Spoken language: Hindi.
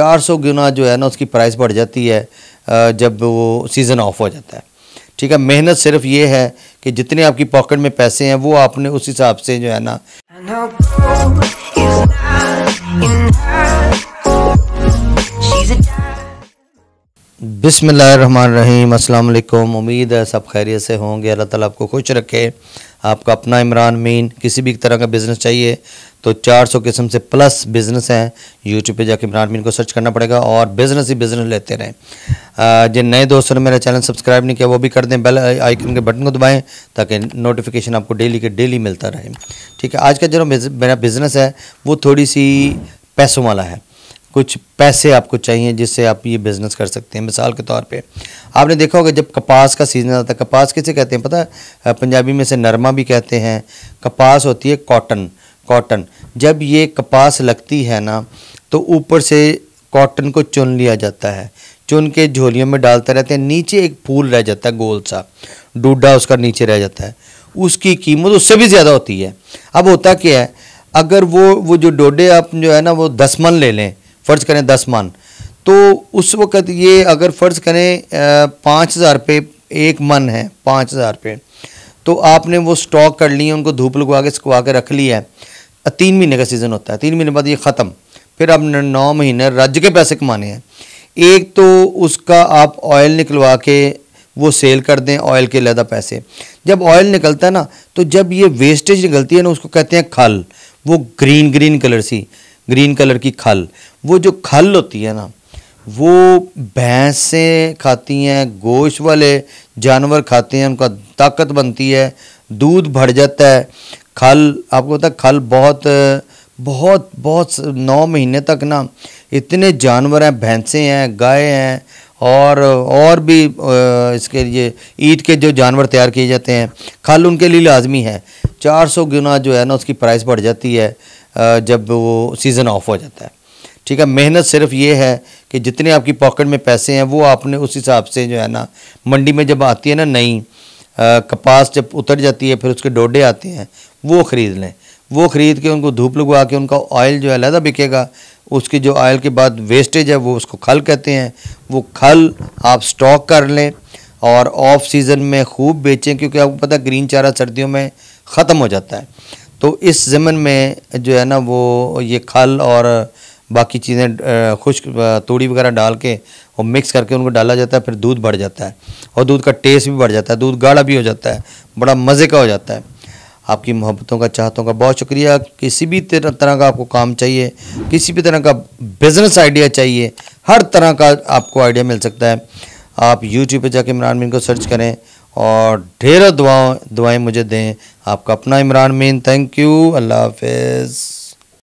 400 गुना जो है ना उसकी प्राइस बढ़ जाती है जब वो सीज़न ऑफ हो जाता है ठीक है मेहनत सिर्फ ये है कि जितने आपकी पॉकेट में पैसे हैं वो आपने उस हिसाब से जो है ना बिसमीम अल्लाम उम्मीद है सब खैरियत से होंगे अल्लाह ताला आपको खुश रखे आपका अपना इमरान मीन किसी भी तरह का बिज़नेस चाहिए तो 400 किस्म से प्लस बिज़नेस हैं यूट्यूब पे जाके इमरान मीन को सर्च करना पड़ेगा और बिज़नेस ही बिज़नेस लेते रहें जिन नए दोस्तों ने मेरा चैनल सब्सक्राइब नहीं किया वो भी कर दें बेल आइकन के बटन को दबाएं ताकि नोटिफिकेशन आपको डेली के डेली मिलता रहे ठीक है आज का जो मेरा बिज़नेस है वो थोड़ी सी पैसों वाला है कुछ पैसे आपको चाहिए जिससे आप ये बिज़नेस कर सकते हैं मिसाल के तौर पे आपने देखा होगा जब कपास का सीज़न आता है कपास किसे कहते हैं पता है पंजाबी में से नरमा भी कहते हैं कपास होती है कॉटन कॉटन जब ये कपास लगती है ना तो ऊपर से कॉटन को चुन लिया जाता है चुन के झोलियों में डालते रहते हैं नीचे एक फूल रह जाता है गोल सा डूडा उसका नीचे रह जाता है उसकी कीमत उससे भी ज़्यादा होती है अब होता क्या है अगर वो वो जो डोडे आप जो है ना वो दस मन ले लें फ़र्ज़ करें दस मान तो उस वक़्त ये अगर फ़र्ज़ करें पाँच हज़ार पे एक मन है पाँच हज़ार पे तो आपने वो स्टॉक कर लिए उनको धूप लगवा के सुखवा के रख लिया है तीन महीने का सीज़न होता है तीन महीने बाद ये ख़त्म फिर आप नौ महीने रज के पैसे कमाने हैं एक तो उसका आप ऑयल निकलवा के वो सेल कर दें ऑयल के लदा पैसे जब ऑयल निकलता है ना तो जब ये वेस्टेज निकलती है ना उसको कहते हैं खल वो ग्रीन ग्रीन कलर सी ग्रीन कलर की खल वो जो खल होती है ना वो भैंसें खाती हैं गोश वाले जानवर खाते हैं उनका ताकत बनती है दूध भर जाता है खल आपको पता खल बहुत बहुत बहुत नौ महीने तक ना इतने जानवर हैं भैंसें हैं गाय हैं और और भी इसके लिए ईट के जो जानवर तैयार किए जाते हैं खल उनके लिए लाजमी है 400 गुना जो है ना उसकी प्राइस बढ़ जाती है जब वो सीज़न ऑफ हो जाता है ठीक है मेहनत सिर्फ ये है कि जितने आपकी पॉकेट में पैसे हैं वो आपने उस हिसाब से जो है ना मंडी में जब आती है ना नई कपास जब उतर जाती है फिर उसके डोडे आते हैं वो ख़रीद लें वो ख़रीद के उनको धूप लगवा के उनका ऑयल जो है लहदा बिकेगा उसकी जो ऑयल के बाद वेस्टेज है वो उसको खल कहते हैं वो खल आप स्टॉक कर लें और ऑफ सीज़न में खूब बेचें क्योंकि आपको पता ग्रीन चारा सर्दियों में ख़त्म हो जाता है तो इस ज़मन में जो है ना वो ये खल और बाकी चीज़ें खुश्क तूड़ी वगैरह डाल के और मिक्स करके उनको डाला जाता है फिर दूध बढ़ जाता है और दूध का टेस्ट भी बढ़ जाता है दूध गाढ़ा भी हो जाता है बड़ा मज़े का हो जाता है आपकी मोहब्बतों का चाहतों का बहुत शुक्रिया किसी भी तरह का आपको काम चाहिए किसी भी तरह का बिज़नेस आइडिया चाहिए हर तरह का आपको आइडिया मिल सकता है आप यूट्यूब पर जाके इमरान मीन को सर्च करें और ढेरों दुआओं दुआएं मुझे दें आपका अपना इमरान मीन थैंक यू अल्लाह हाफिज़